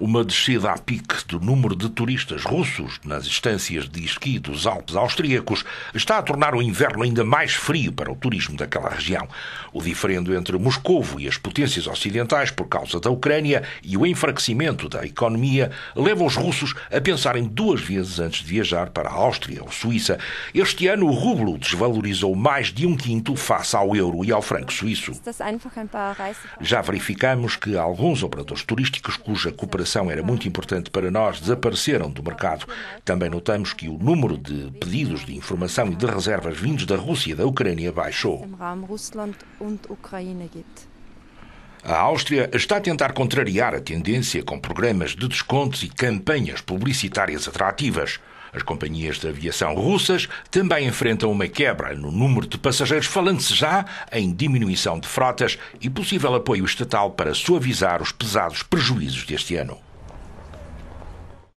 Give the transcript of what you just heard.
uma descida a pique do número de turistas russos nas estâncias de esqui dos Alpes austríacos está a tornar o inverno ainda mais frio para o turismo daquela região. O diferendo entre Moscou e as potências ocidentais por causa da Ucrânia e o enfraquecimento da economia leva os russos a pensarem duas vezes antes de viajar para a Áustria ou Suíça. Este ano o rublo desvalorizou mais de um quinto face ao euro e ao franco suíço. Já verificamos que alguns operadores turísticos cuja cooperação era muito importante para nós desapareceram do mercado. Também notamos que o número de pedidos de informação e de reservas vindos da Rússia e da Ucrânia baixou. A Áustria está a tentar contrariar a tendência com programas de descontos e campanhas publicitárias atrativas. As companhias de aviação russas também enfrentam uma quebra no número de passageiros, falando-se já em diminuição de frotas e possível apoio estatal para suavizar os pesados prejuízos deste ano.